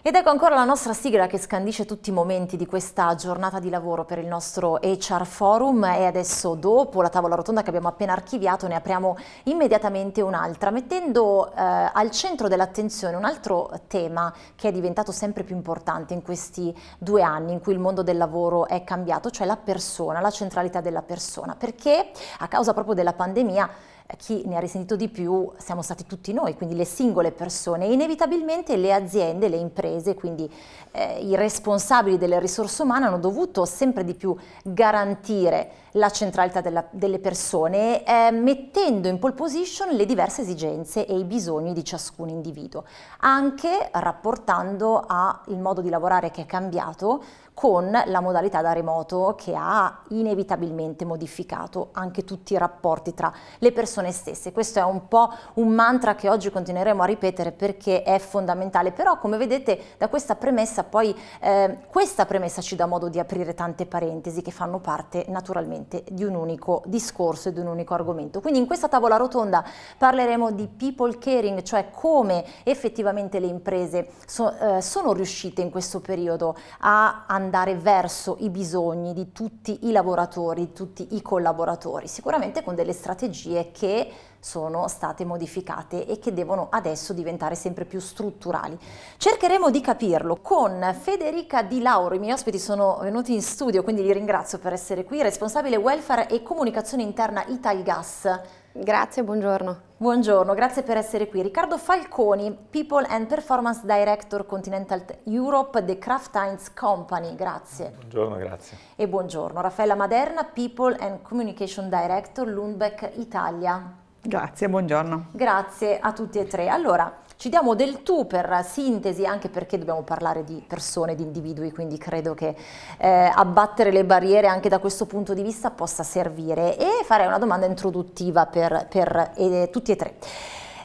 Ed ecco ancora la nostra sigla che scandisce tutti i momenti di questa giornata di lavoro per il nostro HR Forum e adesso dopo la tavola rotonda che abbiamo appena archiviato ne apriamo immediatamente un'altra mettendo eh, al centro dell'attenzione un altro tema che è diventato sempre più importante in questi due anni in cui il mondo del lavoro è cambiato, cioè la persona, la centralità della persona perché a causa proprio della pandemia eh, chi ne ha risentito di più siamo stati tutti noi, quindi le singole persone e inevitabilmente le aziende, le imprese, quindi eh, i responsabili delle risorse umane hanno dovuto sempre di più garantire la centralità della, delle persone, eh, mettendo in pole position le diverse esigenze e i bisogni di ciascun individuo, anche rapportando al modo di lavorare che è cambiato con la modalità da remoto che ha inevitabilmente modificato anche tutti i rapporti tra le persone stesse. Questo è un po' un mantra che oggi continueremo a ripetere perché è fondamentale, però come vedete da questa premessa poi eh, questa premessa ci dà modo di aprire tante parentesi che fanno parte naturalmente solamente di un unico discorso e di un unico argomento. Quindi in questa tavola rotonda parleremo di people caring, cioè come effettivamente le imprese so, eh, sono riuscite in questo periodo a andare verso i bisogni di tutti i lavoratori, di tutti i collaboratori, sicuramente con delle strategie che sono state modificate e che devono adesso diventare sempre più strutturali. Cercheremo di capirlo con Federica Di Lauro, i miei ospiti sono venuti in studio, quindi li ringrazio per essere qui, responsabile welfare e comunicazione interna Italgas. Grazie, buongiorno. Buongiorno, grazie per essere qui. Riccardo Falconi, People and Performance Director Continental Europe, The Kraft Heinz Company, grazie. Buongiorno, grazie. E buongiorno, Raffaella Maderna, People and Communication Director Lundbeck Italia. Grazie, buongiorno. Grazie a tutti e tre. Allora, ci diamo del tu per sintesi, anche perché dobbiamo parlare di persone, di individui, quindi credo che eh, abbattere le barriere anche da questo punto di vista possa servire e farei una domanda introduttiva per, per eh, tutti e tre.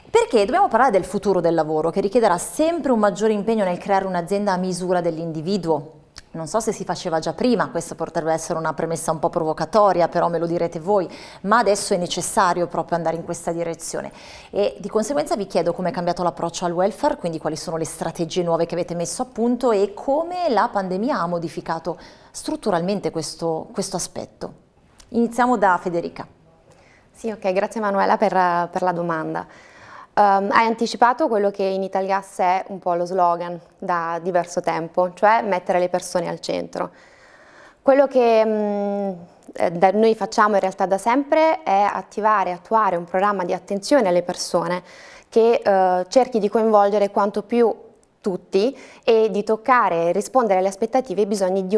Perché dobbiamo parlare del futuro del lavoro, che richiederà sempre un maggiore impegno nel creare un'azienda a misura dell'individuo, non so se si faceva già prima, questa potrebbe essere una premessa un po' provocatoria, però me lo direte voi, ma adesso è necessario proprio andare in questa direzione. E di conseguenza vi chiedo come è cambiato l'approccio al welfare, quindi quali sono le strategie nuove che avete messo a punto e come la pandemia ha modificato strutturalmente questo, questo aspetto. Iniziamo da Federica. Sì, ok, grazie Manuela per, per la domanda. Um, hai anticipato quello che in Italias è un po' lo slogan da diverso tempo, cioè mettere le persone al centro. Quello che mh, mm, eh, noi facciamo in realtà da sempre è attivare e attuare un programma di attenzione alle persone che eh, cerchi di coinvolgere quanto più tutti e di toccare e rispondere alle aspettative e ai bisogni di,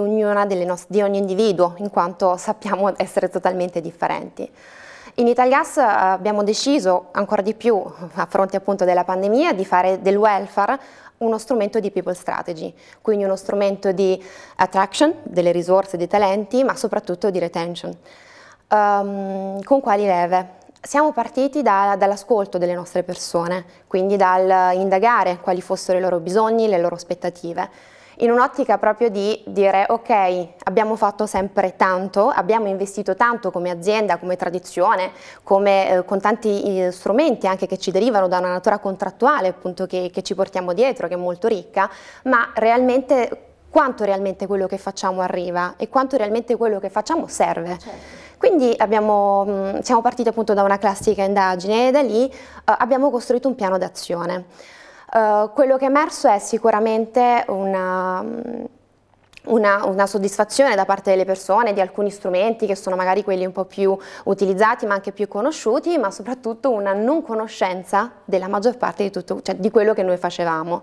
di ogni individuo, in quanto sappiamo essere totalmente differenti. In Italgas eh, abbiamo deciso ancora di più, a fronte appunto della pandemia, di fare del welfare uno strumento di people strategy, quindi uno strumento di attraction delle risorse, dei talenti, ma soprattutto di retention. Um, con quali leve? Siamo partiti da, dall'ascolto delle nostre persone, quindi dal indagare quali fossero i loro bisogni, le loro aspettative in un'ottica proprio di dire ok, abbiamo fatto sempre tanto, abbiamo investito tanto come azienda, come tradizione, come, eh, con tanti eh, strumenti anche che ci derivano da una natura contrattuale appunto che, che ci portiamo dietro, che è molto ricca, ma realmente quanto realmente quello che facciamo arriva e quanto realmente quello che facciamo serve. Certo. Quindi abbiamo, mm, siamo partiti appunto da una classica indagine e da lì eh, abbiamo costruito un piano d'azione. Eh, quello che è emerso è sicuramente una, um, una, una, soddisfazione da parte delle persone di alcuni strumenti che sono magari quelli un po' più utilizzati ma anche più conosciuti, ma soprattutto una non conoscenza della maggior parte di, tutto, cioè di quello che noi facevamo.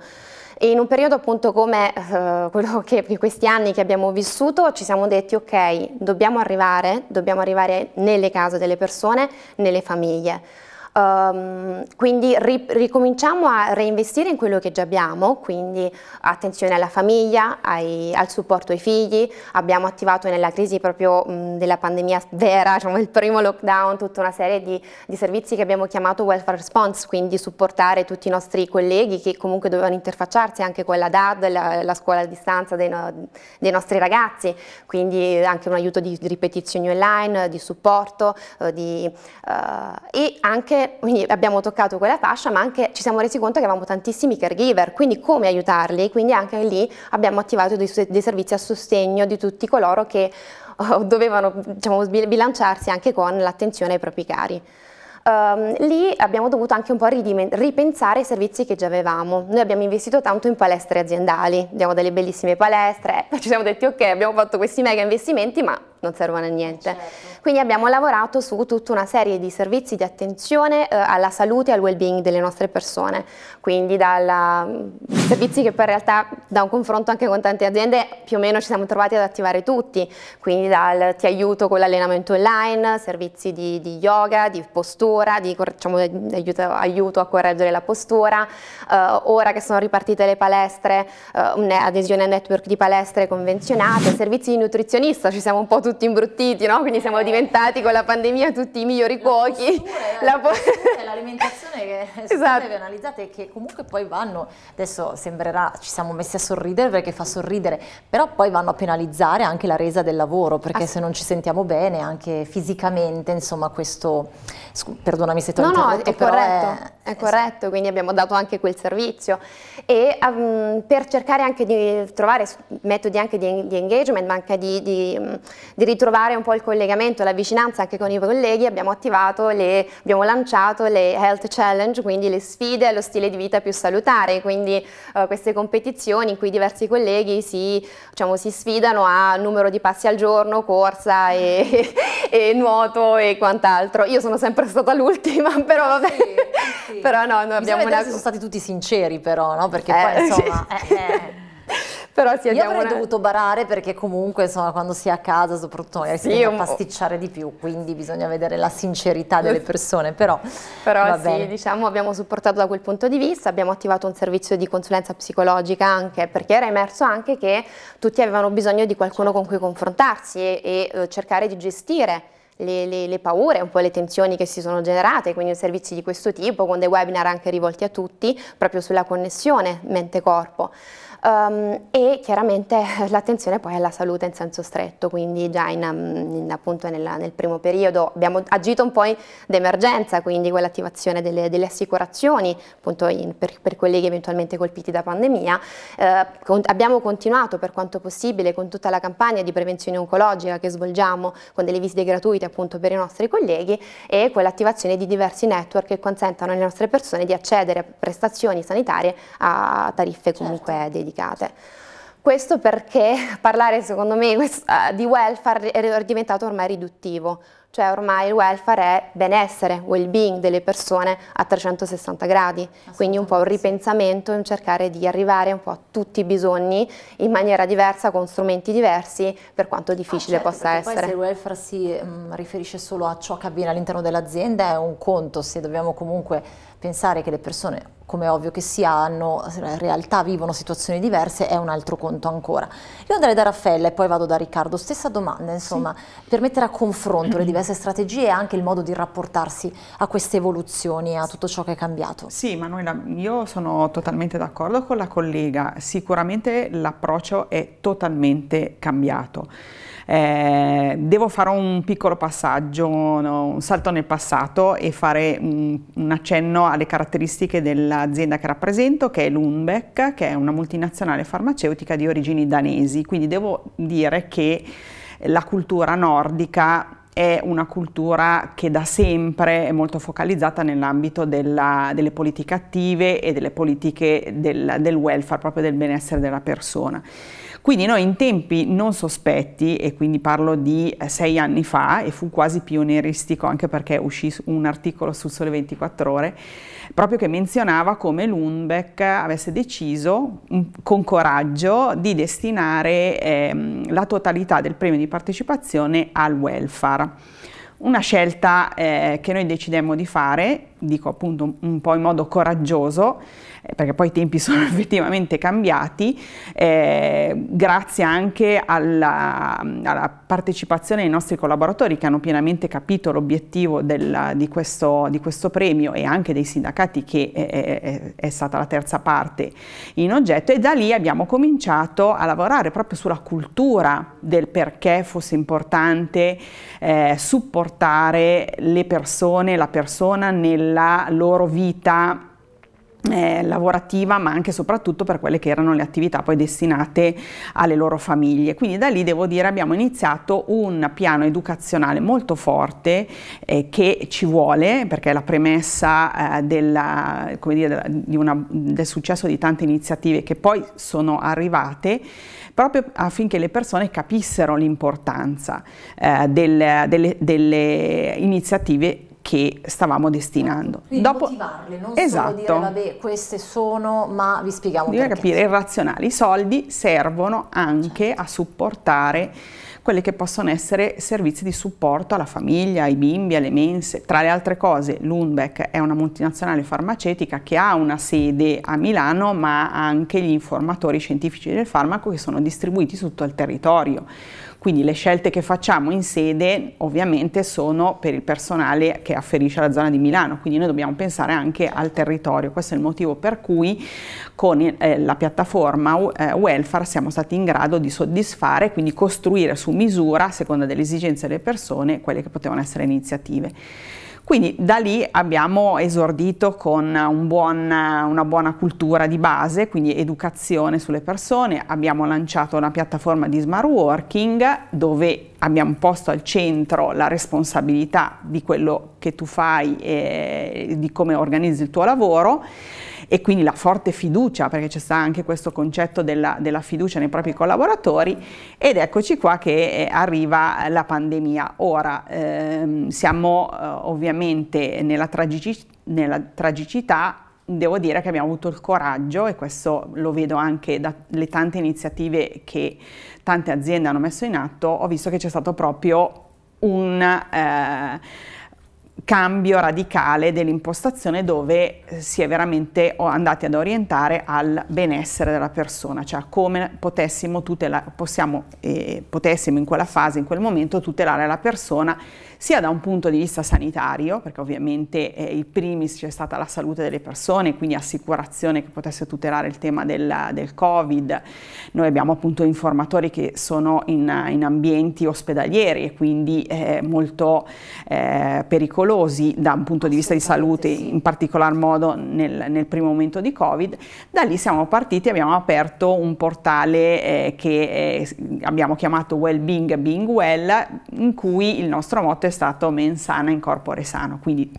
E in un periodo appunto come eh, quello che in questi anni che abbiamo vissuto ci siamo detti ok, dobbiamo arrivare, dobbiamo arrivare nelle case delle persone, nelle famiglie. Um, quindi ri ricominciamo a reinvestire in quello che già abbiamo, quindi attenzione alla famiglia, ai, al supporto ai figli, abbiamo attivato nella crisi proprio mh, della pandemia vera, diciamo il primo lockdown, tutta una serie di, di servizi che abbiamo chiamato welfare response, quindi supportare tutti i nostri colleghi che comunque dovevano interfacciarsi anche con la DAD, la, la scuola a distanza dei, no, dei, nostri ragazzi, quindi anche un aiuto di, di ripetizioni online, di supporto, eh, di, eh, e anche quindi abbiamo toccato quella fascia, ma anche ci siamo resi conto che avevamo tantissimi caregiver, quindi come aiutarli, quindi anche lì abbiamo attivato dei, dei servizi a sostegno di tutti coloro che oh, dovevano diciamo, bilanciarsi anche con l'attenzione ai propri cari. Um, lì abbiamo dovuto anche un po' ripensare i servizi che già avevamo. Noi abbiamo investito tanto in palestre aziendali, abbiamo delle bellissime palestre, ci siamo detti ok abbiamo fatto questi mega investimenti ma non servono a niente. Certo. Quindi abbiamo lavorato su tutta una serie di servizi di attenzione eh, alla salute e al well-being delle nostre persone, quindi dalla, mm, servizi che poi in realtà da un confronto anche con tante aziende più o meno ci siamo trovati ad attivare tutti, quindi dal ti aiuto con l'allenamento online, servizi di, di, yoga, di postura, di diciamo, aiuto, aiuto, a correggere la postura, eh, ora che sono ripartite le palestre, eh, adesione a network di palestre convenzionate, servizi di nutrizionista, ci siamo un po' tutti imbruttiti, no? quindi siamo di diventati con la pandemia tutti i migliori cuochi. La postura l'alimentazione che esatto. sono analizzate e che comunque poi vanno, adesso sembrerà, ci siamo messi a sorridere perché fa sorridere, però poi vanno a penalizzare anche la resa del lavoro, perché se non ci sentiamo bene anche fisicamente, insomma questo, perdonami se ti ho no, No, è corretto, è, è corretto, quindi abbiamo dato anche quel servizio. E um, per cercare anche di trovare metodi anche di, di engagement, ma anche di, di, di ritrovare un po' il collegamento, appunto la vicinanza anche con i colleghi abbiamo attivato, le, abbiamo lanciato le Health Challenge, quindi le sfide allo stile di vita più salutare, quindi eh, queste competizioni in cui diversi colleghi si, diciamo, si, sfidano a numero di passi al giorno, corsa e, e nuoto e quant'altro. Io sono sempre stata l'ultima, però vabbè. Ah, sì, sì. però no, noi abbiamo una... Sono stati tutti sinceri però, no? Perché eh, poi insomma... Sì. Eh, eh. Però sì, Io avrei una... dovuto barare perché comunque insomma quando si è a casa soprattutto magari sì, si tende un... pasticciare di più, quindi bisogna vedere la sincerità delle persone, però Però sì, bene. diciamo abbiamo supportato da quel punto di vista, abbiamo attivato un servizio di consulenza psicologica anche perché era emerso anche che tutti avevano bisogno di qualcuno certo. con cui confrontarsi e, e eh, cercare di gestire le, le, le, paure, un po' le tensioni che si sono generate, quindi servizi di questo tipo, con dei webinar anche rivolti a tutti, proprio sulla connessione mente-corpo um, e chiaramente l'attenzione poi alla salute in senso stretto, quindi già in, mm, in, appunto nella, nel primo periodo abbiamo agito un po' d'emergenza, quindi quell'attivazione delle, delle, assicurazioni appunto in, per, per, colleghi eventualmente colpiti da pandemia, eh, con, abbiamo continuato per quanto possibile con tutta la campagna di prevenzione oncologica che svolgiamo con delle visite gratuite appunto per i nostri colleghi e con l'attivazione di diversi network che consentano alle nostre persone di accedere a prestazioni sanitarie a tariffe comunque certo. dedicate dimenticate. Questo perché parlare, secondo me, eh, di welfare è diventato ormai riduttivo, cioè ormai il welfare è benessere, well-being delle persone a 360 gradi, quindi un po' un ripensamento in cercare di arrivare un po' a tutti i bisogni in maniera diversa, con strumenti diversi, per quanto ah, difficile ah, certo, possa essere. Poi se il welfare si mh, mm, riferisce solo a ciò che avviene all'interno dell'azienda è un conto, se dobbiamo comunque pensare che le persone come ovvio che sia, hanno realtà, vivono situazioni diverse, è un altro conto ancora. Io andrei da Raffaella e poi vado da Riccardo, stessa domanda, insomma, sì. per mettere a confronto le diverse strategie e anche il modo di rapportarsi a queste evoluzioni, a tutto ciò che è cambiato. Sì, Manuela, io sono totalmente d'accordo con la collega, sicuramente l'approccio è totalmente cambiato eh, devo fare un piccolo passaggio, no? un salto nel passato e fare un, un accenno alle caratteristiche dell'azienda che rappresento, che è Lundbeck, che è una multinazionale farmaceutica di origini danesi. Quindi devo dire che la cultura nordica è una cultura che da sempre è molto focalizzata nell'ambito delle politiche attive e delle politiche del, del welfare, proprio del benessere della persona. Quindi noi in tempi non sospetti, e quindi parlo di eh, sei anni fa, e fu quasi pionieristico anche perché uscì un articolo sul Sole 24 Ore, proprio che menzionava come Lundbeck avesse deciso mm, con coraggio di destinare ehm, la totalità del premio di partecipazione al welfare una scelta eh, che noi decidemmo di fare, dico appunto un, po' in modo coraggioso, eh, perché poi i tempi sono effettivamente cambiati, eh, grazie anche alla, alla, partecipazione dei nostri collaboratori che hanno pienamente capito l'obiettivo di, questo, di questo premio e anche dei sindacati che è, eh, è, eh, è stata la terza parte in oggetto e da lì abbiamo cominciato a lavorare proprio sulla cultura del perché fosse importante eh, supportare le persone, la persona nella loro vita eh, lavorativa ma anche e soprattutto per quelle che erano le attività poi destinate alle loro famiglie. Quindi da lì devo dire abbiamo iniziato un piano educazionale molto forte eh, che ci vuole perché è la premessa eh, della, dire, una, del successo di tante iniziative che poi sono arrivate proprio affinché le persone capissero l'importanza eh, delle, delle, delle iniziative che stavamo destinando. Quindi Dopo, motivarle, non esatto. dire vabbè queste sono, ma vi spieghiamo Deve perché. capire il razionale, i soldi servono anche certo. a supportare quelli che possono essere servizi di supporto alla famiglia, ai bimbi, alle mense. Tra le altre cose l'Undbeck è una multinazionale farmaceutica che ha una sede a Milano ma ha anche gli informatori scientifici del farmaco che sono distribuiti su tutto il territorio. Quindi le scelte che facciamo in sede ovviamente sono per il personale che afferisce alla zona di Milano, quindi noi dobbiamo pensare anche al territorio. Questo è il motivo per cui con eh, la piattaforma eh, welfare siamo stati in grado di soddisfare, quindi costruire su misura, a seconda delle esigenze delle persone, quelle che potevano essere iniziative. Quindi da lì abbiamo esordito con un buon, una buona cultura di base, quindi educazione sulle persone, abbiamo lanciato una piattaforma di smart working dove abbiamo posto al centro la responsabilità di quello che tu fai e di come organizzi il tuo lavoro e quindi la forte fiducia, perché c'è sta anche questo concetto della, della, fiducia nei propri collaboratori ed eccoci qua che eh, arriva la pandemia. Ora ehm, siamo eh, ovviamente nella, tragici, nella tragicità devo dire che abbiamo avuto il coraggio, e questo lo vedo anche dalle tante iniziative che tante aziende hanno messo in atto, ho visto che c'è stato proprio un... Eh, cambio radicale dell'impostazione dove eh, si è veramente andati ad orientare al benessere della persona, cioè come potessimo, tutela, possiamo, eh, potessimo in quella fase, in quel momento tutelare la persona sia da un punto di vista sanitario, perché ovviamente eh, in primis c'è stata la salute delle persone, quindi assicurazione che potesse tutelare il tema del, del Covid. Noi abbiamo appunto informatori che sono in, in ambienti ospedalieri e quindi eh, molto eh, pericolosi da un punto di vista di salute, in particolar modo nel, nel, primo momento di Covid. Da lì siamo partiti, abbiamo aperto un portale eh, che eh, abbiamo chiamato Wellbeing Being Well, in cui il nostro motto è stato mens sana in corpore sano, quindi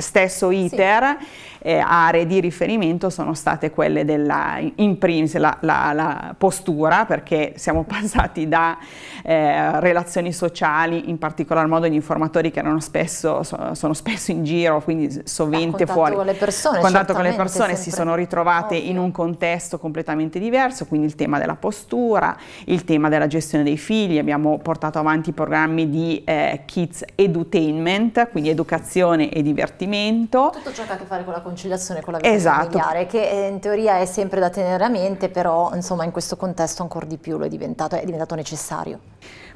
stesso iter, sì. eh, aree di riferimento sono state quelle della, in primis la, la, la postura, perché siamo passati da eh, relazioni sociali, in particolar modo gli informatori che erano spesso, sono spesso in giro, quindi sovente fuori. Con le persone, contatto con le persone si sono ritrovate Ovvio. in un contesto completamente diverso, quindi il tema della postura, il tema della gestione dei figli, abbiamo portato avanti programmi di eh, kids edutainment, quindi educazione e divertimento movimento. Tutto ciò che ha a che fare con la conciliazione, con la vita esatto. familiare, che eh, in teoria è sempre da tenere a mente, però insomma in questo contesto ancora di più lo è diventato, è diventato necessario.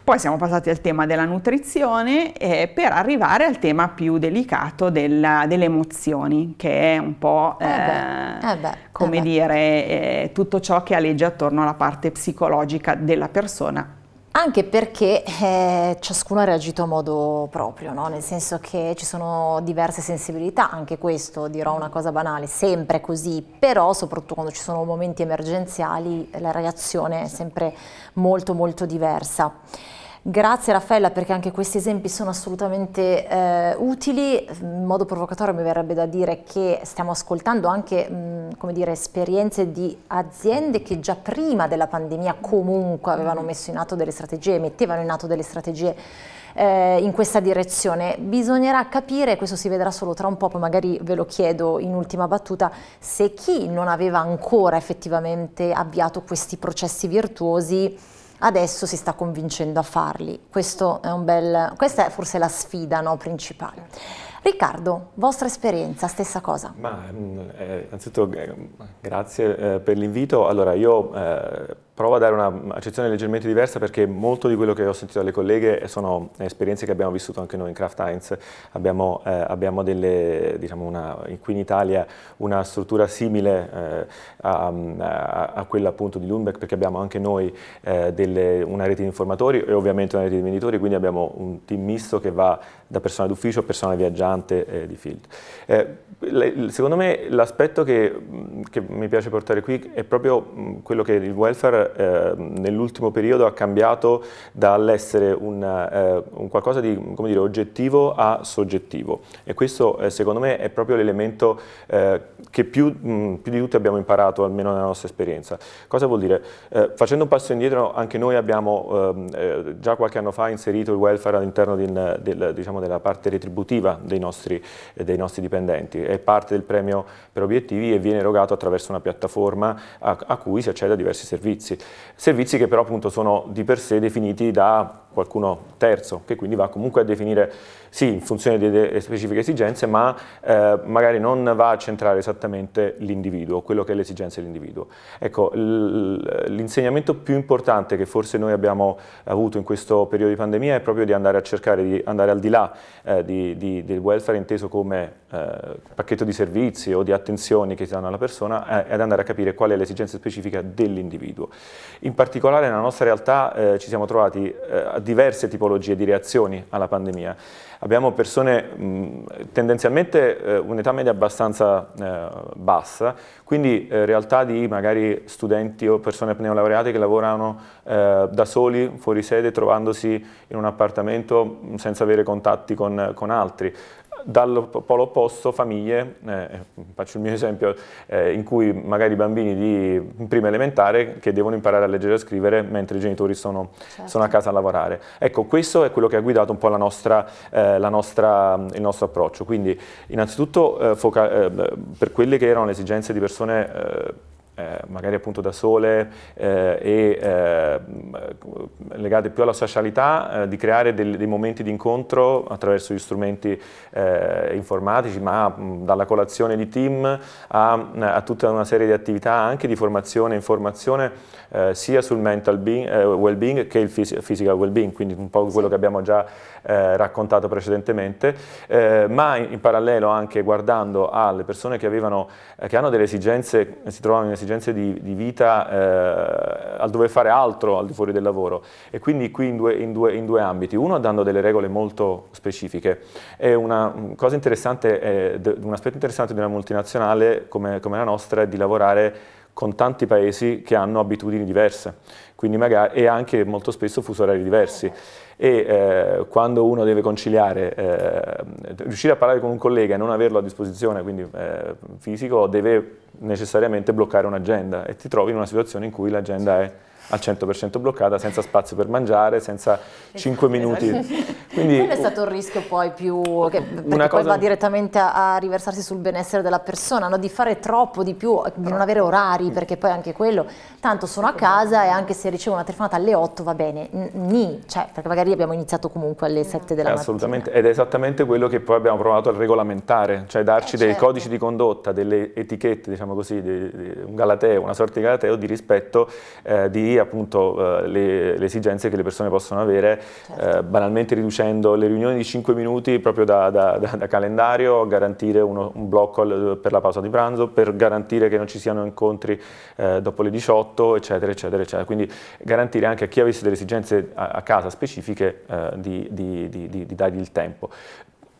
Poi siamo passati al tema della nutrizione eh, per arrivare al tema più delicato della, delle emozioni, che è un po' eh, eh, eh beh, eh beh, come dire tutto ciò che alleggia attorno alla parte psicologica della persona anche perché eh, ciascuno ha reagito a modo proprio, no? nel senso che ci sono diverse sensibilità, anche questo dirò una cosa banale, sempre così, però soprattutto quando ci sono momenti emergenziali la reazione è sempre molto molto diversa. Grazie Raffaella perché anche questi esempi sono assolutamente eh, utili, in modo provocatorio mi verrebbe da dire che stiamo ascoltando anche mh, mm, dire, esperienze di aziende che già prima della pandemia comunque mm-hmm. avevano messo in atto delle strategie, mettevano in atto delle strategie eh, in questa direzione. Bisognerà capire, questo si vedrà solo tra un po', poi magari ve lo chiedo in ultima battuta, se chi non aveva ancora effettivamente avviato questi processi virtuosi adesso si sta convincendo a farli. Questo è un bel, questa è forse la sfida no, principale. Riccardo, vostra esperienza, stessa cosa. Ma, mm, eh, innanzitutto eh, grazie eh, per l'invito. Allora, io eh, Provo a dare un'accezione leggermente diversa perché molto di quello che ho sentito dalle colleghe sono eh, esperienze che abbiamo vissuto anche noi in Craft Heinz. Abbiamo, eh, abbiamo delle, diciamo una, qui in Italia una struttura simile eh, a, a, a, quella appunto di Lundbeck perché abbiamo anche noi eh, delle, una rete di informatori e ovviamente una rete di venditori, quindi abbiamo un team misto che va da persona d'ufficio a persona viaggiante eh, di field. Eh, secondo me l'aspetto che, che, mi piace portare qui è proprio quello che il welfare eh, nell'ultimo periodo ha cambiato dall'essere un, eh, un, qualcosa di dire, oggettivo a soggettivo e questo eh, secondo me è proprio l'elemento eh, che più, mh, più, di tutti abbiamo imparato, almeno nella nostra esperienza. Cosa vuol dire? facendo un passo indietro anche noi abbiamo ehm, già qualche anno fa inserito il welfare all'interno di, del, diciamo, della parte retributiva dei nostri, eh, dei nostri, dipendenti, è parte del premio per obiettivi e viene erogato attraverso una piattaforma a, a cui si accede a diversi servizi, servizi che però appunto sono di per sé definiti da qualcuno terzo che quindi va comunque a definire sì in funzione delle specifiche esigenze ma eh, magari non va a centrare esattamente l'individuo, quello che è l'esigenza dell'individuo. Ecco, l'insegnamento più importante che forse noi abbiamo avuto in questo periodo di pandemia è proprio di andare a cercare di andare al di là eh, di, di, del welfare inteso come eh, pacchetto di servizi o di attenzioni che si danno alla persona eh, ed andare a capire qual è l'esigenza specifica dell'individuo. In particolare nella nostra realtà eh, ci siamo trovati eh, a diverse tipologie di reazioni alla pandemia. Abbiamo persone mm, tendenzialmente eh, un'età media abbastanza eh, bassa, quindi eh, realtà di magari studenti o persone neolaureate che lavorano eh, da soli, fuori sede, trovandosi in un appartamento senza avere contatti con, con altri dal polo opposto famiglie, eh, faccio il mio esempio, eh, in cui magari bambini di prima elementare che devono imparare a leggere e a scrivere mentre i genitori sono, certo. sono a casa a lavorare. Ecco, questo è quello che ha guidato un po' la nostra, eh, la nostra, il nostro approccio. Quindi innanzitutto eh, eh, per quelle che erano le esigenze di persone eh, eh, magari appunto da sole eh, e eh, legate più alla socialità, eh, di creare del, dei momenti di incontro attraverso gli strumenti eh, informatici, ma mh, dalla colazione di team a, a, tutta una serie di attività anche di formazione e informazione eh, sia sul mental well-being che il phys physical well-being, quindi un po' quello che abbiamo già raccontato precedentemente, ma in, in, parallelo anche guardando alle persone che, avevano, che hanno delle esigenze, si trovano in esigenze esigenze di, di vita eh, al dover fare altro al di fuori del lavoro e quindi qui in due, in due, in due ambiti, uno dando delle regole molto specifiche e una mm, cosa interessante, eh, un aspetto interessante di una multinazionale come, come la nostra è di lavorare con tanti paesi che hanno abitudini diverse magari, e anche molto spesso fuso orari diversi e eh, quando uno deve conciliare, eh, riuscire a parlare con un collega e non averlo a disposizione, quindi eh, fisico, deve necessariamente bloccare un'agenda e ti trovi in una situazione in cui l'agenda sì. è al 100% bloccata, senza spazio per mangiare, senza 5 esatto. minuti. Quindi, Quello è stato il rischio poi più, che, perché cosa... poi va direttamente a, a, riversarsi sul benessere della persona, no? di fare troppo di più, di non avere orari, perché poi anche quello, tanto sono a casa e anche se ricevo una telefonata alle 8 va bene, ni, cioè, perché magari abbiamo iniziato comunque alle 7 della eh, mattina. Assolutamente, ed è esattamente quello che poi abbiamo provato a regolamentare, cioè darci eh, dei certo. codici di condotta, delle etichette, diciamo così, di, di, un galateo, una sorta di galateo di rispetto eh, di appunto eh, le, le, esigenze che le persone possono avere, eh, certo. eh, banalmente riducendo le riunioni di 5 minuti proprio da, da, da, da calendario, garantire uno, un blocco al, per la pausa di pranzo, per garantire che non ci siano incontri eh, dopo le 18, eccetera, eccetera, eccetera. Quindi garantire anche a chi avesse delle esigenze a, a casa specifiche eh, di, di, di, di, dargli il tempo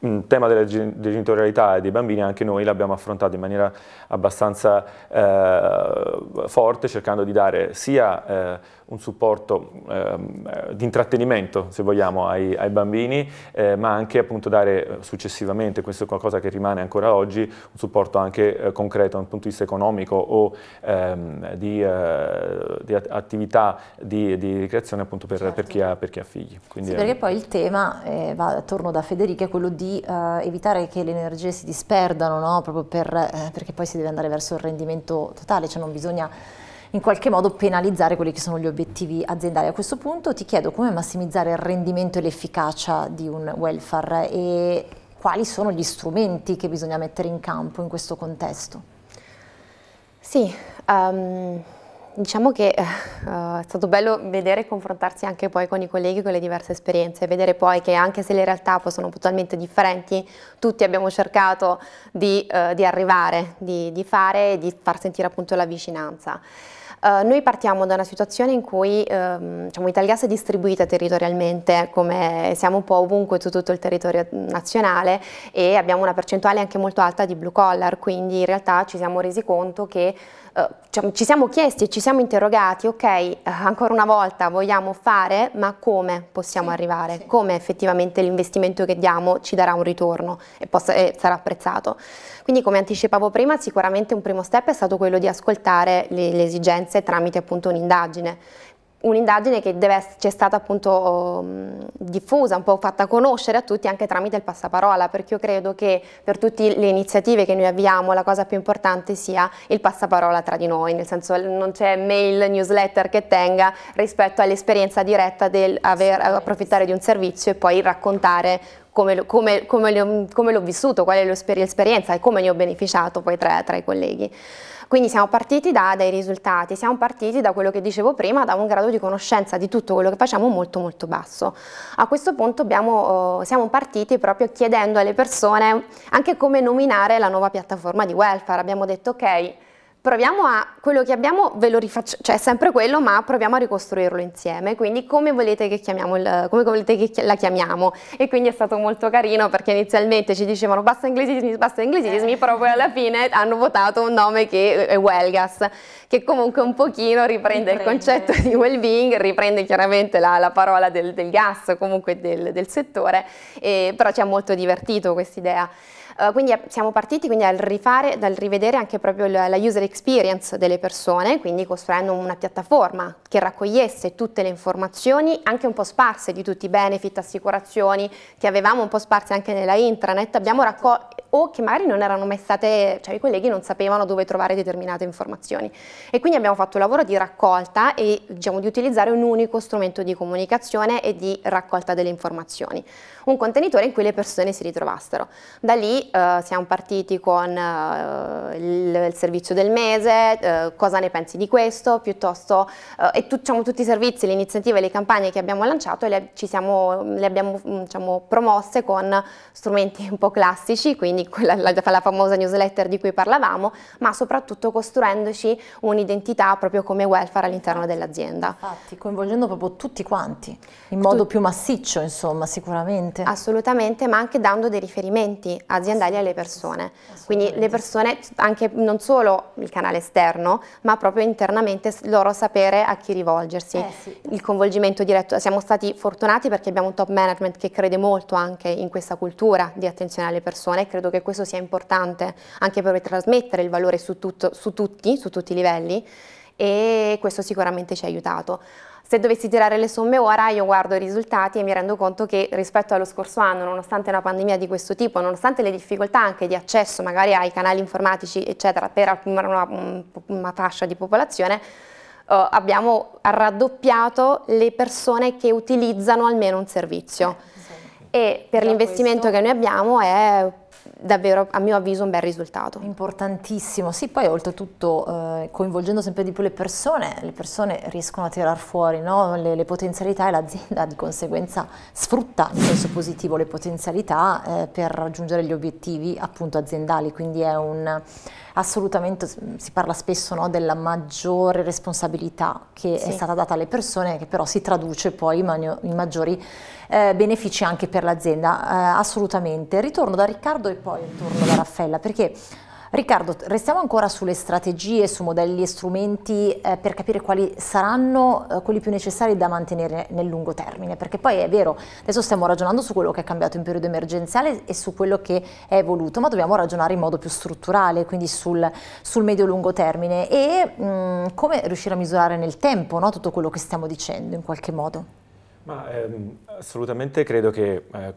il tema della genitorialità e dei bambini anche noi l'abbiamo affrontato in maniera abbastanza eh, forte cercando di dare sia eh, un supporto ehm, di intrattenimento, se vogliamo, ai, ai bambini, eh, ma anche appunto dare eh, successivamente, questo è qualcosa che rimane ancora oggi, un supporto anche eh, concreto dal punto di vista economico o ehm, di, eh, di, attività di, di ricreazione appunto per, certo. per, chi, ha, certo. per chi, ha, figli. Quindi, sì, perché poi il tema, eh, va, torno da Federica, è quello di eh, evitare che le energie si disperdano, no? proprio per, perché poi si deve andare verso il rendimento totale, cioè non bisogna in qualche modo penalizzare quelli che sono gli obiettivi aziendali. A questo punto ti chiedo come massimizzare il rendimento e l'efficacia di un welfare e quali sono gli strumenti che bisogna mettere in campo in questo contesto? Sì, um, diciamo che uh, è stato bello vedere e confrontarsi anche poi con i colleghi con le diverse esperienze, vedere poi che anche se le realtà poi sono totalmente differenti, tutti abbiamo cercato di, uh, di arrivare, di, di fare e di far sentire appunto la vicinanza. Eh, noi partiamo da una situazione in cui ehm, diciamo, Italia si è distribuita territorialmente, come siamo un po' ovunque su tutto il territorio nazionale e abbiamo una percentuale anche molto alta di blue collar, quindi in realtà ci siamo resi conto che eh, cioè, ci siamo chiesti e ci siamo interrogati, ok, eh, ancora una volta vogliamo fare, ma come possiamo sì, arrivare? Sì. Come effettivamente l'investimento che diamo ci darà un ritorno e, possa, e, sarà apprezzato? Quindi come anticipavo prima, sicuramente un primo step è stato quello di ascoltare le, le esigenze tramite appunto un'indagine un'indagine che ci è stata appunto diffusa, un po' fatta conoscere a tutti anche tramite il passaparola, perché io credo che per tutte le iniziative che noi avviamo la cosa più importante sia il passaparola tra di noi, nel senso non c'è mail, newsletter che tenga rispetto all'esperienza diretta del aver, approfittare di un servizio e poi raccontare come, come, come l'ho vissuto, qual è l'esperienza e come ne ho beneficiato poi tra, tra i colleghi. Quindi siamo partiti da dei risultati, siamo partiti da quello che dicevo prima, da un grado di conoscenza di tutto quello che facciamo molto molto basso. A questo punto abbiamo, oh, siamo partiti proprio chiedendo alle persone anche come nominare la nuova piattaforma di welfare. Abbiamo detto ok, proviamo a, quello che abbiamo ve lo rifacciamo, cioè è sempre quello, ma proviamo a ricostruirlo insieme, quindi come volete che, il, come volete che la chiamiamo? E quindi è stato molto carino perché inizialmente ci dicevano basta inglesismi, basta inglesismi, eh. però poi alla fine hanno votato un nome che è Wellgas, che comunque un pochino riprende, riprende. il concetto di well-being, riprende chiaramente la, la parola del, del, gas, comunque del, del settore, e, però ci ha molto divertito questa idea. Eh, quindi siamo partiti quindi dal, rifare, dal rivedere anche proprio la user experience delle persone, quindi costruendo una piattaforma che raccogliesse tutte le informazioni, anche un po' sparse di tutti i benefit, assicurazioni che avevamo un po' sparse anche nella intranet, abbiamo raccolto o che magari non erano mai state, cioè i colleghi non sapevano dove trovare determinate informazioni. E quindi abbiamo fatto un lavoro di raccolta e diciamo, di utilizzare un unico strumento di comunicazione e di raccolta delle informazioni un contenitore in cui le persone si ritrovassero. Da lì eh, siamo partiti con eh, il, il, servizio del mese, eh, cosa ne pensi di questo, piuttosto, eh, e tu, diciamo, tutti i servizi, le iniziative, le campagne che abbiamo lanciato le, siamo, le abbiamo mm, diciamo, promosse con strumenti un po' classici, quindi quella, la, la famosa newsletter di cui parlavamo, ma soprattutto costruendoci un'identità proprio come welfare all'interno dell'azienda. Infatti, coinvolgendo proprio tutti quanti, in modo più massiccio insomma, sicuramente. Assolutamente. Assolutamente, ma anche dando dei riferimenti aziendali alle persone. Quindi le persone, anche non solo il canale esterno, ma proprio internamente loro sapere a chi rivolgersi. Eh sì. Il coinvolgimento diretto, siamo stati fortunati perché abbiamo un top management che crede molto anche in questa cultura di attenzione alle persone e credo che questo sia importante anche per trasmettere il valore su, tutto, su tutti, su tutti i livelli e questo sicuramente ci ha aiutato. Se dovessi tirare le somme ora io guardo i risultati e mi rendo conto che rispetto allo scorso anno, nonostante una pandemia di questo tipo, nonostante le difficoltà anche di accesso magari ai canali informatici eccetera per una, una fascia di popolazione, Uh, abbiamo raddoppiato le persone che utilizzano almeno un servizio. Eh, sì. E per l'investimento questo... che noi abbiamo è davvero a mio avviso un bel risultato. Importantissimo, sì poi oltretutto eh, coinvolgendo sempre di più le persone, le persone riescono a tirar fuori no? le, le, potenzialità e l'azienda di conseguenza sfrutta in senso positivo le potenzialità eh, per raggiungere gli obiettivi appunto aziendali, quindi è un assolutamente si parla spesso no, della maggiore responsabilità che sì. è stata data alle persone, che però si traduce poi in, in maggiori eh, benefici anche per l'azienda, eh, assolutamente. Ritorno da Riccardo e poi ritorno da Raffaella, perché Riccardo, restiamo ancora sulle strategie, su modelli e strumenti eh, per capire quali saranno eh, quelli più necessari da mantenere nel lungo termine, perché poi è vero, adesso stiamo ragionando su quello che è cambiato in periodo emergenziale e su quello che è evoluto, ma dobbiamo ragionare in modo più strutturale, quindi sul, sul medio-lungo termine e mh, mm, come riuscire a misurare nel tempo no, tutto quello che stiamo dicendo in qualche modo. Ma, ehm, assolutamente credo che eh,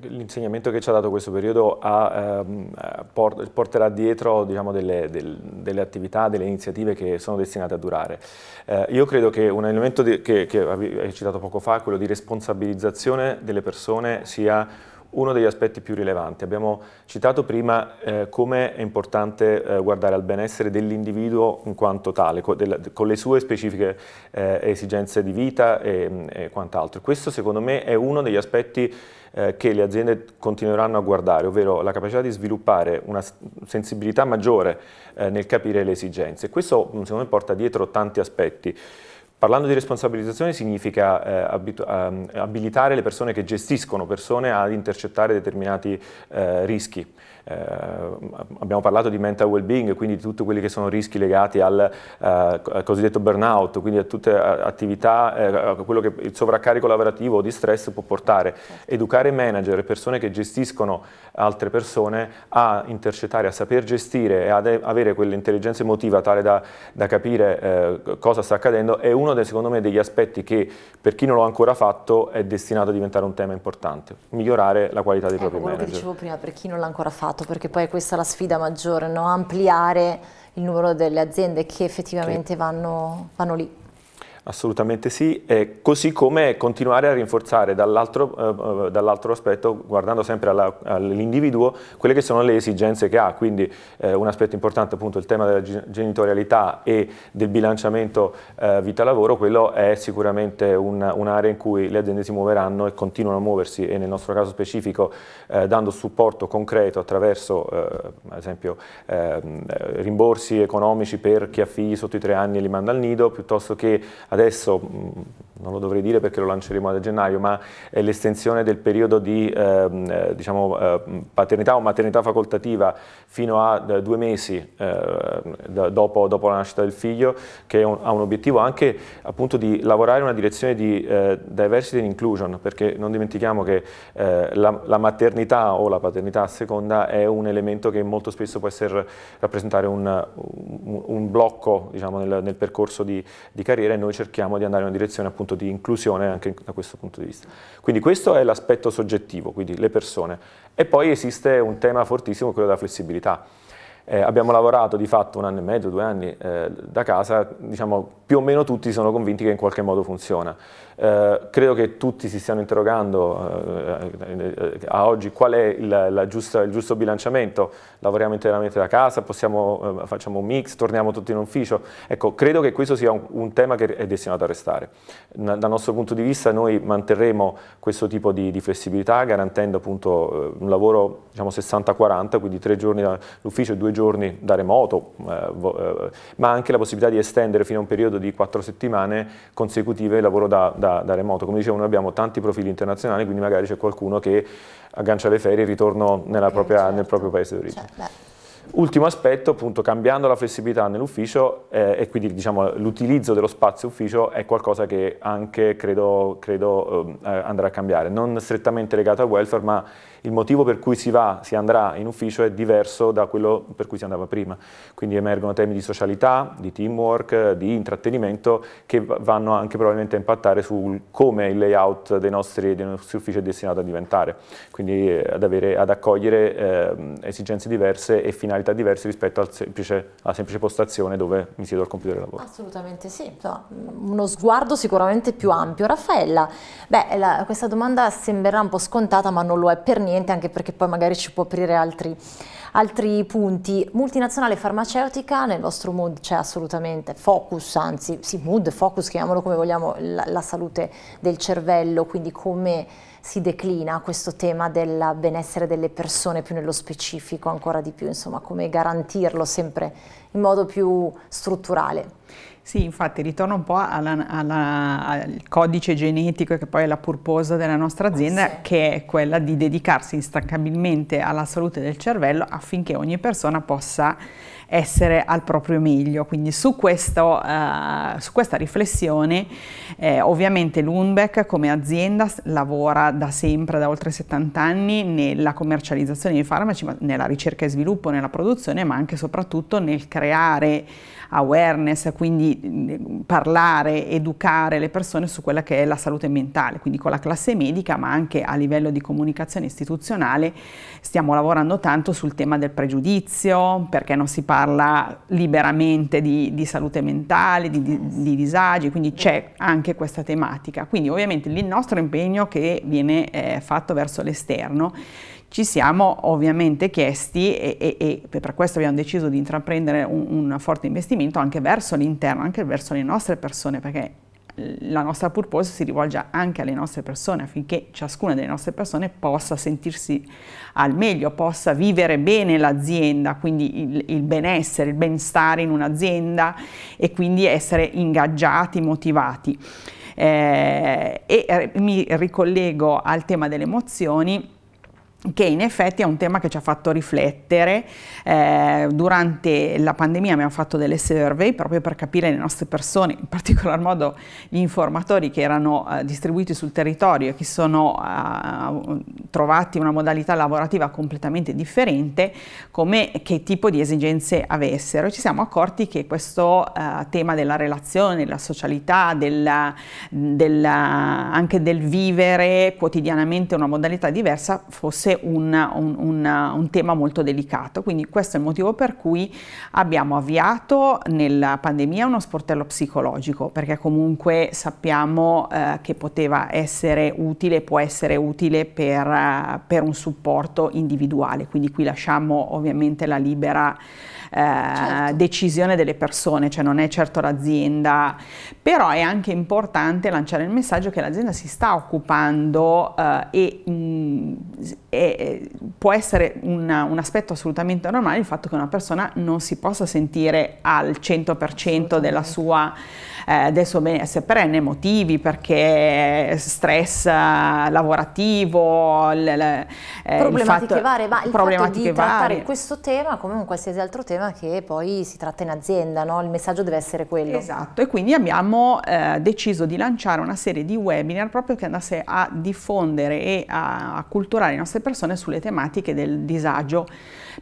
l'insegnamento che ci ha dato questo periodo ha, ehm, port porterà dietro diciamo, delle, del, delle, attività, delle iniziative che sono destinate a durare. Eh, io credo che un elemento di, che, che hai citato poco fa, quello di responsabilizzazione delle persone, sia uno degli aspetti più rilevanti. Abbiamo citato prima eh, come è importante eh, guardare al benessere dell'individuo in quanto tale, co della, con le sue specifiche eh, esigenze di vita e, mm, e quant'altro. Questo secondo me è uno degli aspetti eh, che le aziende continueranno a guardare, ovvero la capacità di sviluppare una sensibilità maggiore eh, nel capire le esigenze. Questo mm, secondo me porta dietro tanti aspetti. Parlando di responsabilizzazione significa eh, um, abilitare le persone che gestiscono persone ad intercettare determinati eh, rischi. Eh, abbiamo parlato di mental well-being, quindi di tutti quelli che sono rischi legati al, eh, al cosiddetto burnout, quindi a tutte attività, eh, a quello che il sovraccarico lavorativo o di stress può portare. Certo. Educare manager e persone che gestiscono altre persone a intercettare, a saper gestire e ad avere quell'intelligenza emotiva tale da, da capire eh, cosa sta accadendo è uno uno dei, secondo me degli aspetti che per chi non l'ha ancora fatto è destinato a diventare un tema importante, migliorare la qualità dei ecco, propri manager. quello che dicevo prima, per chi non l'ha ancora fatto, perché poi questa è la sfida maggiore, no? ampliare il numero delle aziende che effettivamente che... Vanno, vanno lì. Assolutamente sì, e così come continuare a rinforzare dall'altro eh, eh dall aspetto, guardando sempre all'individuo, quelle che sono le esigenze che ha, quindi eh, un aspetto importante appunto il tema della genitorialità e del bilanciamento eh, vita-lavoro, quello è sicuramente un'area in cui le aziende si muoveranno e continuano a muoversi e nel nostro caso specifico eh, dando supporto concreto attraverso eh, ad esempio ehm, rimborsi economici per chi ha figli sotto i tre anni e li manda al nido, piuttosto che adesso mm, non lo dovrei dire perché lo lanceremo a gennaio, ma è l'estensione del periodo di ehm, eh, diciamo, eh, paternità o maternità facoltativa fino a eh, due mesi eh, dopo, dopo, la nascita del figlio, che un, ha un obiettivo anche appunto di lavorare in una direzione di eh, diversity and inclusion, perché non dimentichiamo che eh, la, la, maternità o la paternità a seconda è un elemento che molto spesso può essere, rappresentare un, un, un blocco diciamo, nel, nel, percorso di, di carriera e noi cerchiamo di andare in una direzione appunto di inclusione anche da questo punto di vista. Quindi questo è l'aspetto soggettivo, quindi le persone. E poi esiste un tema fortissimo, quello della flessibilità. Eh, abbiamo lavorato di fatto un anno e mezzo, due anni eh, da casa, diciamo più o meno tutti sono convinti che in qualche modo funziona. Eh, credo che tutti si stiano interrogando eh, eh a oggi qual è il, giusta, il, giusto bilanciamento, lavoriamo interamente da casa, possiamo, eh, facciamo un mix, torniamo tutti in ufficio. Ecco, credo che questo sia un, un tema che è destinato a restare. Na, dal nostro punto di vista noi manterremo questo tipo di, di flessibilità garantendo appunto eh, un lavoro diciamo 60-40, quindi tre giorni dall'ufficio e due giorni da remoto, eh, ma anche la possibilità di estendere fino a un periodo di quattro settimane consecutive lavoro da, da, da remoto. Come dicevo, noi abbiamo tanti profili internazionali, quindi magari c'è qualcuno che aggancia le ferie e ritorno eh, propria, certo. nel proprio paese d'origine. Certo. Ultimo aspetto, appunto, cambiando la flessibilità nell'ufficio eh, e quindi diciamo, l'utilizzo dello spazio ufficio è qualcosa che anche credo, credo ehm, eh, andrà a cambiare, non strettamente legato al welfare ma il motivo per cui si va, si andrà in ufficio è diverso da quello per cui si andava prima. Quindi emergono temi di socialità, di teamwork, di intrattenimento che vanno anche probabilmente a impattare su come il layout dei nostri, dei nostri uffici è destinato a diventare, quindi eh, ad, avere, ad accogliere eh, esigenze diverse e finalità diverse rispetto al semplice, alla semplice postazione dove mi siedo al computer e lavoro. Assolutamente sì, mm, uno sguardo sicuramente più ampio. Raffaella, beh, la, questa domanda sembrerà un po' scontata ma non lo è per niente conveniente anche perché poi magari ci può aprire altri, altri punti. Multinazionale farmaceutica, nel vostro mood c'è assolutamente focus, anzi sì, mood, focus, chiamiamolo come vogliamo, la, la salute del cervello, quindi come si declina questo tema del benessere delle persone più nello specifico, ancora di più, insomma, come garantirlo sempre in modo più strutturale. Sì, infatti ritorno un po' alla, alla, al codice genetico che poi è la purposa della nostra azienda, ah, sì. che è quella di dedicarsi instancabilmente alla salute del cervello affinché ogni persona possa essere al proprio meglio. Quindi su, questo, uh, su questa riflessione eh, ovviamente l'Unbec come azienda lavora da sempre, da oltre 70 anni, nella commercializzazione di farmaci, nella ricerca e sviluppo, nella produzione, ma anche e soprattutto nel creare awareness, quindi mm, parlare, educare le persone su quella che è la salute mentale, quindi con la classe medica ma anche a livello di comunicazione istituzionale stiamo lavorando tanto sul tema del pregiudizio, perché non si parla liberamente di, di salute mentale, di, di, di disagi, quindi c'è anche questa tematica. Quindi ovviamente il nostro impegno che viene eh, fatto verso l'esterno ci siamo ovviamente chiesti e, e, e per questo abbiamo deciso di intraprendere un, un forte investimento anche verso l'interno, anche verso le nostre persone, perché la nostra purpose si rivolge anche alle nostre persone affinché ciascuna delle nostre persone possa sentirsi al meglio, possa vivere bene l'azienda, quindi il, il, benessere, il benstare in un'azienda e quindi essere ingaggiati, motivati. Eh, e eh, mi ricollego al tema delle emozioni che in effetti è un tema che ci ha fatto riflettere. Eh, durante la pandemia abbiamo fatto delle survey proprio per capire le nostre persone, in particolar modo gli informatori che erano eh, distribuiti sul territorio e che sono eh, trovati una modalità lavorativa completamente differente, come che tipo di esigenze avessero. ci siamo accorti che questo eh, tema della relazione, della socialità, della, della, anche del vivere quotidianamente una modalità diversa fosse fosse un, un, un, un, tema molto delicato. Quindi questo è il motivo per cui abbiamo avviato nella pandemia uno sportello psicologico, perché comunque sappiamo eh, che poteva essere utile, può essere utile per, eh, per un supporto individuale. Quindi qui lasciamo ovviamente la libera eh, certo. decisione delle persone, cioè non è certo l'azienda, però è anche importante lanciare il messaggio che l'azienda si sta occupando eh, e mh, mm, e può essere una, un aspetto assolutamente normale il fatto che una persona non si possa sentire al 100% della sua eh, adesso BNSPR ne motivi perché stress eh, lavorativo, l, l, eh, problematiche fatto, varie, ma il problematiche fatto di varie. trattare questo tema come un qualsiasi altro tema che poi si tratta in azienda, no? il messaggio deve essere quello. Esatto, e quindi abbiamo eh, deciso di lanciare una serie di webinar proprio che andasse a diffondere e a, a culturare le nostre persone sulle tematiche del disagio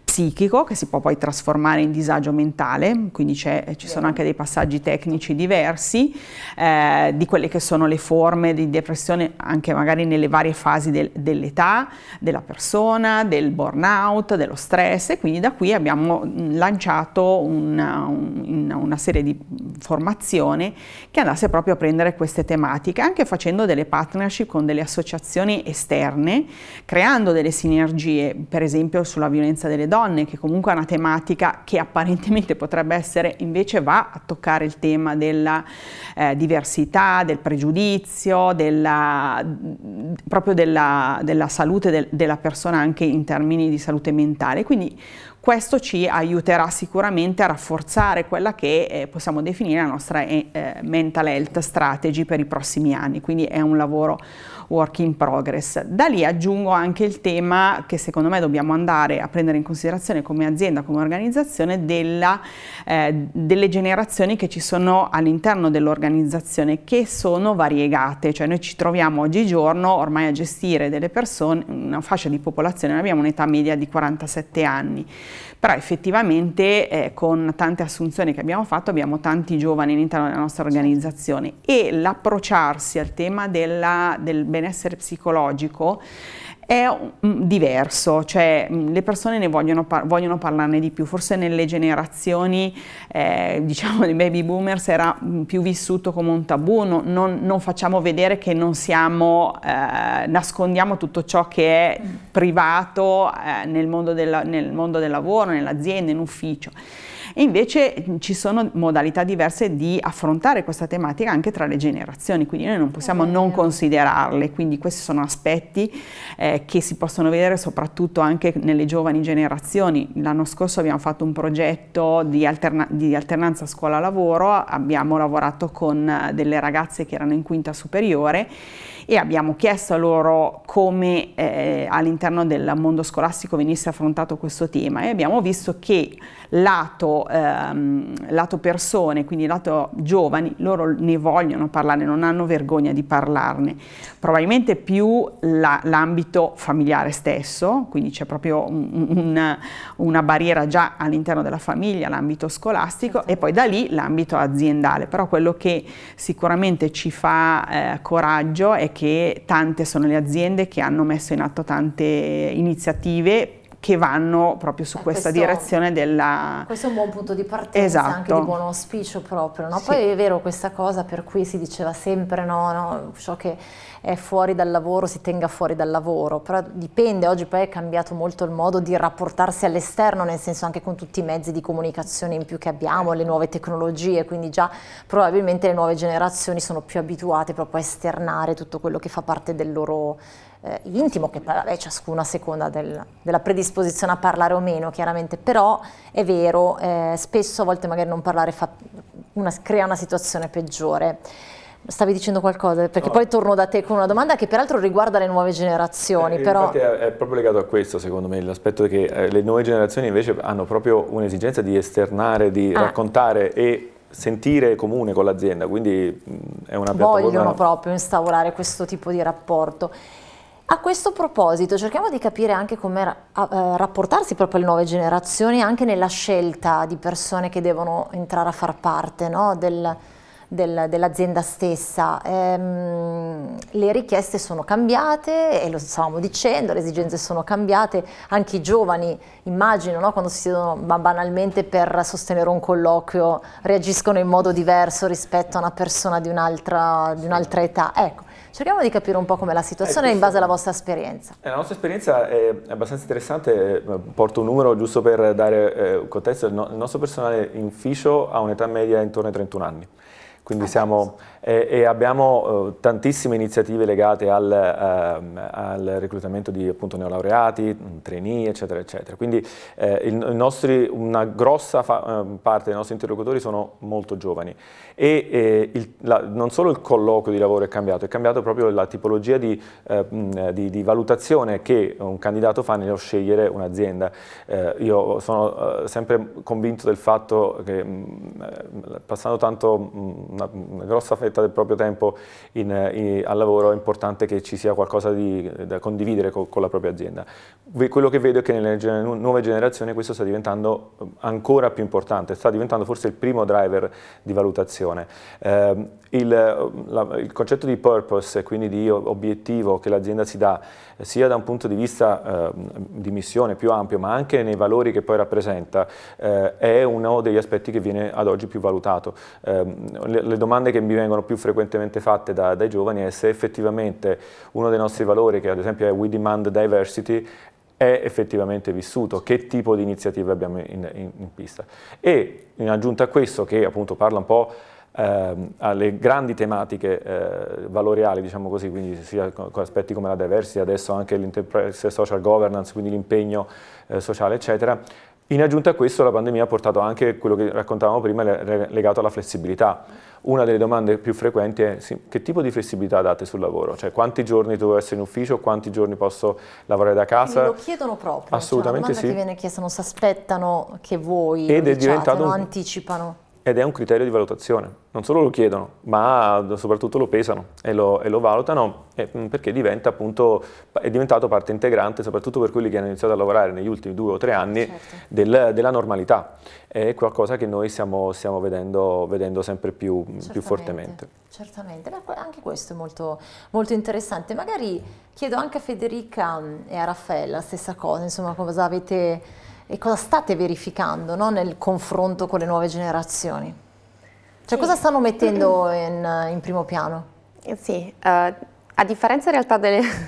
psichico che si può poi trasformare in disagio mentale, quindi ci sono anche dei passaggi tecnici diversi, eh, di quelle che sono le forme di depressione anche magari nelle varie fasi del, dell'età, della persona, del burnout, dello stress e quindi da qui abbiamo mm, lanciato una, un, una serie di formazione che andasse proprio a prendere queste tematiche, anche facendo delle partnership con delle associazioni esterne, creando delle sinergie per esempio sulla violenza delle delle donne, che comunque è una tematica che apparentemente potrebbe essere, invece va a toccare il tema della eh, diversità, del pregiudizio, della, proprio della, della salute del, della persona anche in termini di salute mentale. Quindi questo ci aiuterà sicuramente a rafforzare quella che eh, possiamo definire la nostra eh, eh mental health strategy per i prossimi anni, quindi è un lavoro work in progress. Da lì aggiungo anche il tema che secondo me dobbiamo andare a prendere in considerazione come azienda, come organizzazione, della, eh, delle generazioni che ci sono all'interno dell'organizzazione, che sono variegate, cioè noi ci troviamo oggigiorno ormai a gestire delle persone, una fascia di popolazione, abbiamo un'età media di 47 anni però effettivamente eh, con tante assunzioni che abbiamo fatto abbiamo tanti giovani all'interno della nostra certo. organizzazione e l'approcciarsi al tema della, del benessere psicologico è mm, diverso, cioè mm, le persone ne vogliono, par vogliono parlarne di più, forse nelle generazioni, eh, diciamo, dei baby boomers era mm, più vissuto come un tabù, no, non, non, facciamo vedere che non siamo, eh, nascondiamo tutto ciò che è privato eh, nel, mondo del, nel mondo del lavoro, nell'azienda, in ufficio. E invece ci sono modalità diverse di affrontare questa tematica anche tra le generazioni, quindi noi non possiamo non considerarle, quindi questi sono aspetti eh, che si possono vedere soprattutto anche nelle giovani generazioni. L'anno scorso abbiamo fatto un progetto di, alterna di alternanza scuola-lavoro, abbiamo lavorato con eh, delle ragazze che erano in quinta superiore e abbiamo chiesto a loro come eh, all'interno del mondo scolastico venisse affrontato questo tema e abbiamo visto che lato, ehm, lato persone, quindi lato giovani, loro ne vogliono parlare, non hanno vergogna di parlarne, probabilmente più l'ambito familiare stesso, quindi c'è proprio un, un, una barriera già all'interno della famiglia, l'ambito scolastico esatto. e poi da lì l'ambito aziendale, però quello che sicuramente ci fa eh, coraggio è che che tante sono le aziende che hanno messo in atto tante iniziative che vanno proprio su ah, questa questo, direzione della... Questo è un buon punto di partenza, esatto. anche di esatto. buon auspicio proprio. No? Sì. Poi è vero questa cosa per cui si diceva sempre no, no ciò che è fuori dal lavoro, si tenga fuori dal lavoro, però dipende, oggi poi è cambiato molto il modo di rapportarsi all'esterno, nel senso anche con tutti i mezzi di comunicazione in più che abbiamo, le nuove tecnologie, quindi già probabilmente le nuove generazioni sono più abituate proprio a esternare tutto quello che fa parte del loro eh, intimo, che vabbè, ciascuno a seconda del, della predisposizione a parlare o meno, chiaramente, però è vero, eh, spesso a volte magari non parlare fa, una, crea una situazione peggiore. Stavi dicendo qualcosa, perché no. poi torno da te con una domanda che peraltro riguarda le nuove generazioni. Eh, eh, però... Infatti è, è, proprio legato a questo, secondo me, l'aspetto che eh, le nuove generazioni invece hanno proprio un'esigenza di esternare, di ah. raccontare e sentire comune con l'azienda, quindi mm, è una piattaforma... Vogliono proprio instaurare questo tipo di rapporto. A questo proposito cerchiamo di capire anche come eh, rapportarsi proprio alle nuove generazioni anche nella scelta di persone che devono entrare a far parte no? del, del, dell'azienda stessa. Ehm, le richieste sono cambiate e lo stavamo dicendo, le esigenze sono cambiate, anche i giovani immagino no, quando si siedono banalmente per sostenere un colloquio reagiscono in modo diverso rispetto a una persona di un'altra, di un'altra età. Ecco, cerchiamo di capire un po' com'è la situazione eh, in base alla vostra esperienza. Eh, la nostra esperienza è abbastanza interessante, eh, porto un numero giusto per dare eh, contesto, il nostro personale in ufficio ha un'età media intorno ai 31 anni. Quindi siamo e, e abbiamo eh, tantissime iniziative legate al, ehm, al reclutamento di appunto, neolaureati, mm, trainee, eccetera, eccetera. Quindi eh, il, il nostri, una grossa ehm, parte dei nostri interlocutori sono molto giovani e eh, il, la, non solo il colloquio di lavoro è cambiato, è cambiato proprio la tipologia di, eh, mm, di, di valutazione che un candidato fa nello scegliere un'azienda. Eh, io sono eh, sempre convinto del fatto che mh, mm, passando tanto mh, una, una grossa fede metà del proprio tempo in, in, al lavoro, è importante che ci sia qualcosa di, da condividere co, con la propria azienda. Quello che vedo è che nelle nuove generazioni questo sta diventando ehm, ancora più importante, sta diventando forse il primo driver di valutazione. Eh, il, eh, la, il, concetto di purpose, quindi di obiettivo che l'azienda si dà, sia da un punto di vista eh, di missione più ampio, ma anche nei valori che poi rappresenta, eh, è uno degli aspetti che viene ad oggi più valutato. Eh, le, le, domande che mi vengono più frequentemente fatte da, dai giovani è se effettivamente uno dei nostri valori, che ad esempio è We Demand Diversity, è effettivamente vissuto, che tipo di iniziative abbiamo in, in, in pista. E in aggiunta a questo, che appunto parla un po' ehm, alle grandi tematiche eh, valoriali, diciamo così, quindi sia con aspetti come la diversity, adesso anche l'enterprise social governance, quindi l'impegno eh, sociale, eccetera. In aggiunta a questo la pandemia ha portato anche quello che raccontavamo prima legato alla flessibilità. Una delle domande più frequenti è che tipo di flessibilità date sul lavoro? Cioè quanti giorni devo essere in ufficio, quanti giorni posso lavorare da casa? Me lo chiedono proprio, cioè, assolutamente cioè, sì. che viene chiesta, non si aspettano che voi ed è diciate, diventato un... anticipano ed è un criterio di valutazione. Non solo lo chiedono, ma soprattutto lo pesano e lo, e lo valutano mm, perché diventa appunto, è diventato parte integrante, soprattutto per quelli che hanno iniziato a lavorare negli ultimi due o tre anni, certo. del, della normalità. È qualcosa che noi stiamo, stiamo vedendo, vedendo, sempre più, più fortemente. Certamente, anche questo è molto, molto, interessante. Magari chiedo anche a Federica mm, e a Raffaella la stessa cosa, insomma cosa avete e cosa state verificando no, nel confronto con le nuove generazioni? Cioè sì. cosa stanno mettendo in, in primo piano? Sì, uh, a differenza in realtà dell'azienda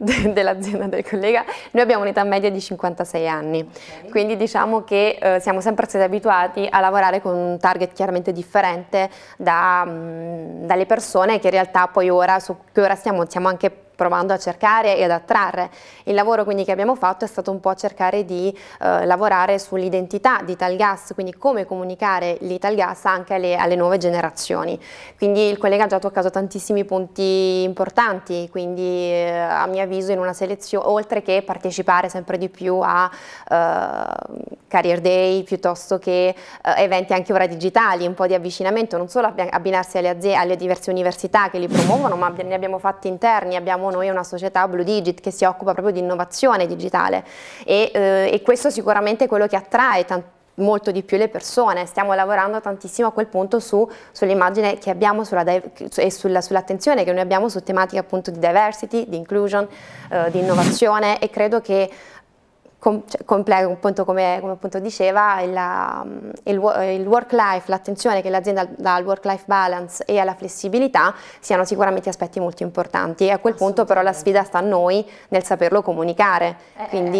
de, dell del collega, noi abbiamo un'età media di 56 anni, okay. quindi diciamo che uh, siamo sempre stati abituati a lavorare con un target chiaramente differente da, mh, mm, dalle persone che in realtà poi ora, su che ora stiamo, siamo anche provando a cercare e ad attrarre. Il lavoro quindi che abbiamo fatto è stato un po' cercare di eh, lavorare sull'identità di Italgas, quindi come comunicare l'Italgas anche alle, alle, nuove generazioni. Quindi il collega ha già toccato tantissimi punti importanti, quindi eh, a mio avviso in una selezione, oltre che partecipare sempre di più a eh, career day piuttosto che eh, eventi anche ora digitali, un po' di avvicinamento, non solo abbinarsi alle, alle diverse università che li promuovono, ma ne abbiamo fatti interni, abbiamo noi è una società Blue Digit che si occupa proprio di innovazione digitale e, eh, e questo sicuramente è quello che attrae tanti molto di più le persone, stiamo lavorando tantissimo a quel punto su, sull'immagine che abbiamo sulla, e sulla, sull'attenzione che noi abbiamo su tematiche appunto di diversity, di inclusion, eh, di innovazione e credo che com, cioè, comple, appunto, come, come, appunto diceva, il, mm, il, il work life, l'attenzione che l'azienda dà al work life balance e alla flessibilità siano sicuramente aspetti molto importanti e a quel punto però la sfida sta a noi nel saperlo comunicare, eh, eh quindi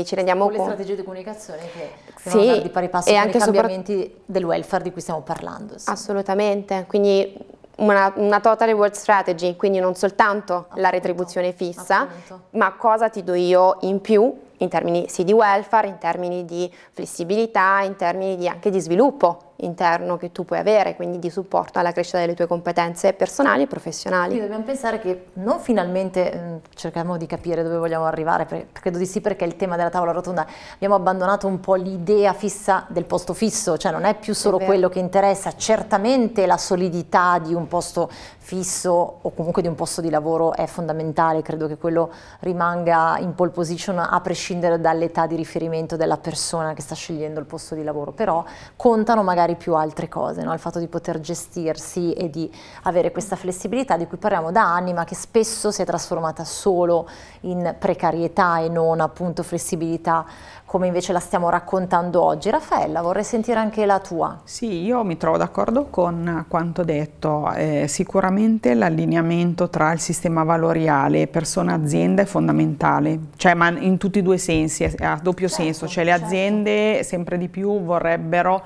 eh, ci rendiamo conto. Con le strategie di comunicazione che sì, di pari passo e anche i cambiamenti del welfare di cui stiamo parlando. Sì. Assolutamente, quindi una, una, total reward strategy, quindi non soltanto appunto, la retribuzione fissa, appunto. ma cosa ti do io in più in termini sì di welfare, in termini di flessibilità, in termini di, anche di sviluppo interno che tu puoi avere, quindi di supporto alla crescita delle tue competenze personali e professionali. Quindi dobbiamo pensare che non finalmente mm, cerchiamo di capire dove vogliamo arrivare, credo di sì perché il tema della tavola rotonda abbiamo abbandonato un po' l'idea fissa del posto fisso, cioè non è più solo è quello che interessa, certamente la solidità di un posto fisso o comunque di un posto di lavoro è fondamentale, credo che quello rimanga in pole position a prescindere dall'età di riferimento della persona che sta scegliendo il posto di lavoro, però contano magari magari più altre cose, no? il fatto di poter gestirsi e di avere questa flessibilità di cui parliamo da anni ma che spesso si è trasformata solo in precarietà e non appunto flessibilità come invece la stiamo raccontando oggi. Raffaella, vorrei sentire anche la tua. Sì, io mi trovo d'accordo con quanto detto. Eh, sicuramente l'allineamento tra il sistema valoriale persona-azienda è fondamentale, cioè ma in tutti e due i sensi, eh, a doppio certo, senso, cioè le certo. aziende sempre di più vorrebbero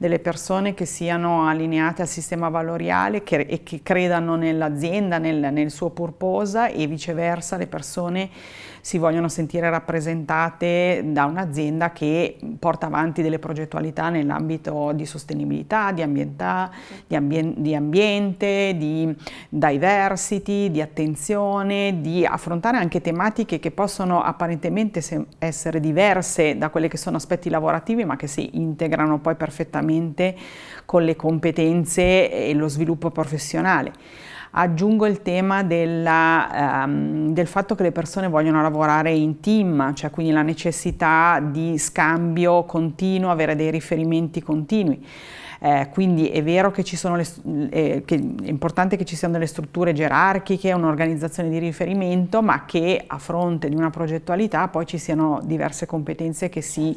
delle persone che siano allineate al sistema valoriale che, e che credano nell'azienda, nel, nel suo purposa e viceversa le persone si vogliono sentire rappresentate da un'azienda che porta avanti delle progettualità nell'ambito di sostenibilità, di, ambientà, di, ambien di ambiente, di diversity, di attenzione, di affrontare anche tematiche che possono apparentemente essere diverse da quelli che sono aspetti lavorativi ma che si integrano poi perfettamente con le competenze e lo sviluppo professionale. Aggiungo il tema della, um, del fatto che le persone vogliono lavorare in team, cioè quindi la necessità di scambio continuo, avere dei riferimenti continui. Eh, quindi è vero che, le, eh, che, è importante che ci siano delle strutture gerarchiche, un'organizzazione di riferimento, ma che a fronte di una progettualità poi ci siano diverse competenze che si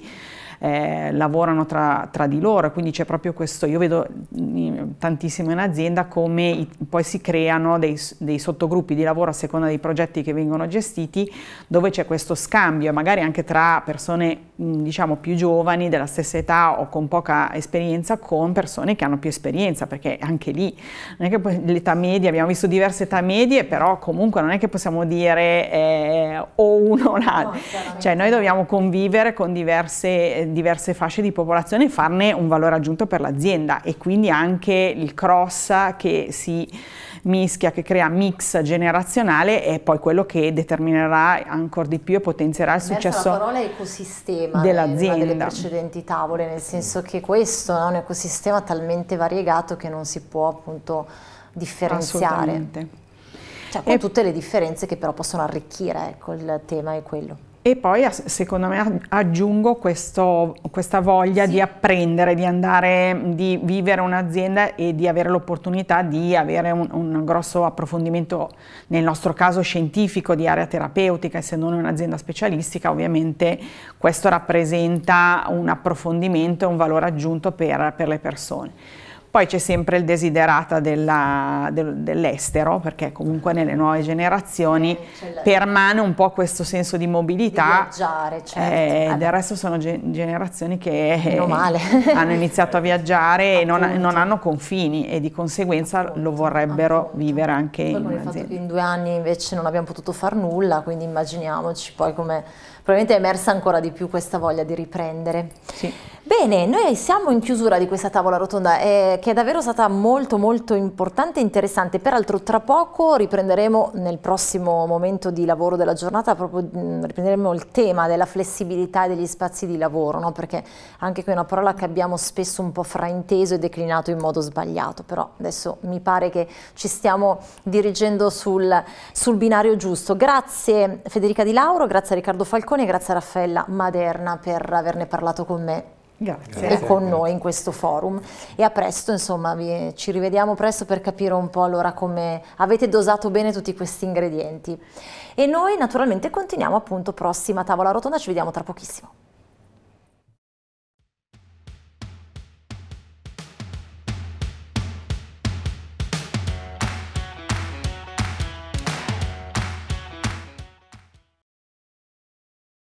eh, lavorano tra, tra, di loro, quindi c'è proprio questo, io vedo mm, tantissimo in azienda come i, poi si creano dei, dei, sottogruppi di lavoro a seconda dei progetti che vengono gestiti, dove c'è questo scambio, magari anche tra persone mm, diciamo più giovani della stessa età o con poca esperienza con persone che hanno più esperienza, perché anche lì non è che l'età media, abbiamo visto diverse età medie, però comunque non è che possiamo dire eh, o uno o l'altro, no, cioè noi dobbiamo convivere con diverse eh, diverse fasce di popolazione e farne un valore aggiunto per l'azienda e quindi anche il cross che si mischia, che crea mix generazionale è poi quello che determinerà ancora di più e potenzierà il successo la parola ecosistema eh, dell'azienda. delle precedenti tavole, nel senso che questo è un ecosistema talmente variegato che non si può appunto differenziare. Cioè, con e... tutte le differenze che però possono arricchire, ecco, il tema è quello. E poi secondo me aggiungo questo, questa voglia sì. di apprendere, di andare, di vivere un'azienda e di avere l'opportunità di avere un, un, grosso approfondimento, nel nostro caso scientifico, di area terapeutica, essendo un'azienda specialistica, ovviamente questo rappresenta un approfondimento e un valore aggiunto per, per le persone. Poi c'è sempre il desiderata dell'estero, perché comunque nelle nuove generazioni permane un po' questo senso di mobilità. Di viaggiare, certo. Eh, del resto sono ge generazioni che eh, hanno iniziato a viaggiare e non, non, hanno confini e di conseguenza Appunto. lo vorrebbero Appunto. vivere anche poi in con il fatto che in due anni invece non abbiamo potuto far nulla, quindi immaginiamoci poi come probabilmente è emersa ancora di più questa voglia di riprendere. Sì. Bene, noi siamo in chiusura di questa tavola rotonda eh, che è davvero stata molto molto importante e interessante, peraltro tra poco riprenderemo nel prossimo momento di lavoro della giornata, proprio mm, riprenderemo il tema della flessibilità e degli spazi di lavoro, no? perché anche qui è una parola che abbiamo spesso un po' frainteso e declinato in modo sbagliato, però adesso mi pare che ci stiamo dirigendo sul, sul binario giusto. Grazie Federica Di Lauro, grazie a Riccardo Falcone Leone, grazie a Raffaella Maderna per averne parlato con me. Grazie. E con noi in questo forum. E a presto, insomma, vi, ci rivediamo presto per capire un po' allora come avete dosato bene tutti questi ingredienti. E noi naturalmente continuiamo appunto prossima tavola rotonda, ci vediamo tra pochissimo.